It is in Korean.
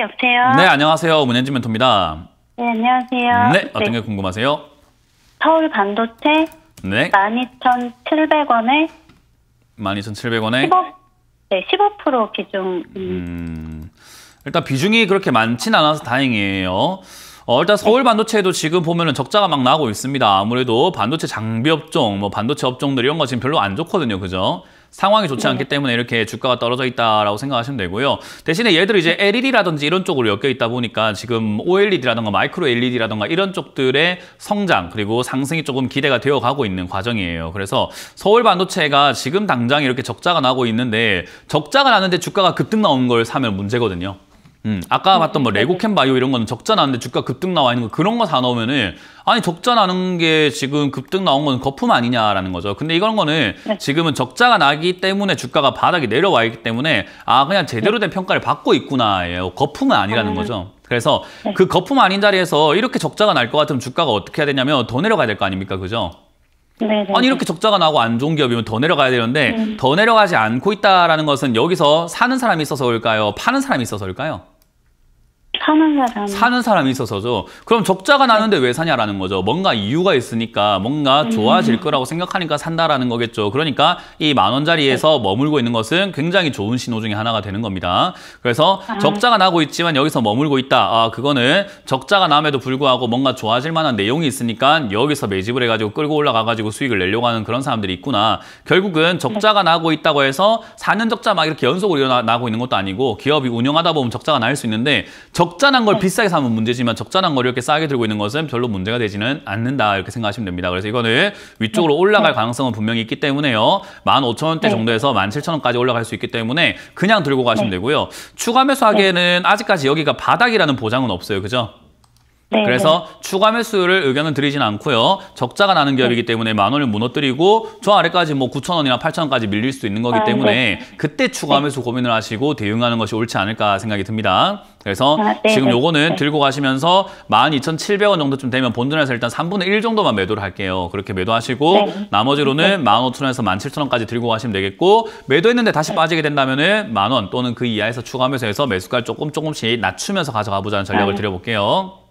네, 여보세요. 네, 안녕하세요. 문현진 멘토입니다. 네, 안녕하세요. 네, 네. 어떤 게 궁금하세요? 서울 반도체 네. 12,700원에 12,700원에 15, 네, 15% 비중. 음. 음. 일단 비중이 그렇게 많진 않아서 다행이에요. 어, 일단 네. 서울 반도체에도 지금 보면은 적자가 막 나고 있습니다. 아무래도 반도체 장비 업종, 뭐 반도체 업종들 이런 거 지금 별로 안 좋거든요. 그죠? 상황이 좋지 않기 네. 때문에 이렇게 주가가 떨어져 있다라고 생각하시면 되고요. 대신에 얘들 이제 LED라든지 이런 쪽으로 엮여 있다 보니까 지금 OLED라든가 마이크로 LED라든가 이런 쪽들의 성장 그리고 상승이 조금 기대가 되어 가고 있는 과정이에요. 그래서 서울 반도체가 지금 당장 이렇게 적자가 나고 있는데 적자가 나는데 주가가 급등 나온 걸 사면 문제거든요. 음, 아까 봤던 뭐 레고캔 바이오 이런 거는 적자 나는데 주가 급등 나와 있는 거 그런 거 다 넣으면은 아니 적자 나는 게 지금 급등 나온 건 거품 아니냐라는 거죠. 근데 이런 거는 네. 지금은 적자가 나기 때문에 주가가 바닥에 내려와 있기 때문에 아 그냥 제대로 된 평가를 받고 있구나예요. 거품은 아니라는 아. 거죠. 그래서 네. 그 거품 아닌 자리에서 이렇게 적자가 날 것 같으면 주가가 어떻게 해야 되냐면 더 내려가야 될 거 아닙니까, 그죠? 네네 네, 아니 이렇게 적자가 나고 안 좋은 기업이면 더 내려가야 되는데 음. 더 내려가지 않고 있다라는 것은 여기서 사는 사람이 있어서 일까요? 파는 사람이 있어서일까요? 사는 사람. 사는 사람이 있어서죠. 그럼 적자가 네. 나는데 왜 사냐라는 거죠. 뭔가 이유가 있으니까 뭔가 음. 좋아질 음. 거라고 생각하니까 산다라는 거겠죠. 그러니까 이 만 원짜리에서 네. 머물고 있는 것은 굉장히 좋은 신호 중에 하나가 되는 겁니다. 그래서 아. 적자가 나고 있지만 여기서 머물고 있다. 아, 그거는 적자가 남에도 불구하고 뭔가 좋아질 만한 내용이 있으니까 여기서 매집을 해가지고 끌고 올라가가지고 수익을 내려고 하는 그런 사람들이 있구나. 결국은 네. 적자가 네. 나고 있다고 해서 사는 적자 막 이렇게 연속으로 일어나고 있는 것도 아니고 기업이 운영하다 보면 적자가 날 수 있는데 적 적잖은 걸 네. 비싸게 사면 문제지만 적잖은 걸 이렇게 싸게 들고 있는 것은 별로 문제가 되지는 않는다 이렇게 생각하시면 됩니다. 그래서 이거는 위쪽으로 네. 올라갈 네. 가능성은 분명히 있기 때문에요. 만 오천 원대 정도에서 만 칠천 원까지 올라갈 수 있기 때문에 그냥 들고 가시면 되고요. 추가 매수하기에는 아직까지 여기가 바닥이라는 보장은 없어요. 그죠? 네, 그래서 네. 추가 매수를 의견은 드리진 않고요. 적자가 나는 네. 기업이기 때문에 만 원을 무너뜨리고 저 아래까지 뭐 9천 원이나 8천 원까지 밀릴 수 있는 거기 아, 때문에 아, 그때 추가 매수 고민을 하시고 대응하는 것이 옳지 않을까 생각이 듭니다. 그래서 아, 지금 요거는 들고 가시면서 1 2 7 0 0원 정도쯤 되면 본전에서 일단 3분의1 정도만 매도를 할게요. 그렇게 매도하시고 나머지로는 1 5 0 0 0 원에서 1 7 0 0 0 원까지 들고 가시면 되겠고 매도했는데 다시 빠지게 된다면은 만 원 또는 그 이하에서 추가 매수해서 매수가 조금 조금씩 낮추면서 가져가 보자는 전략을 아, 드려볼게요.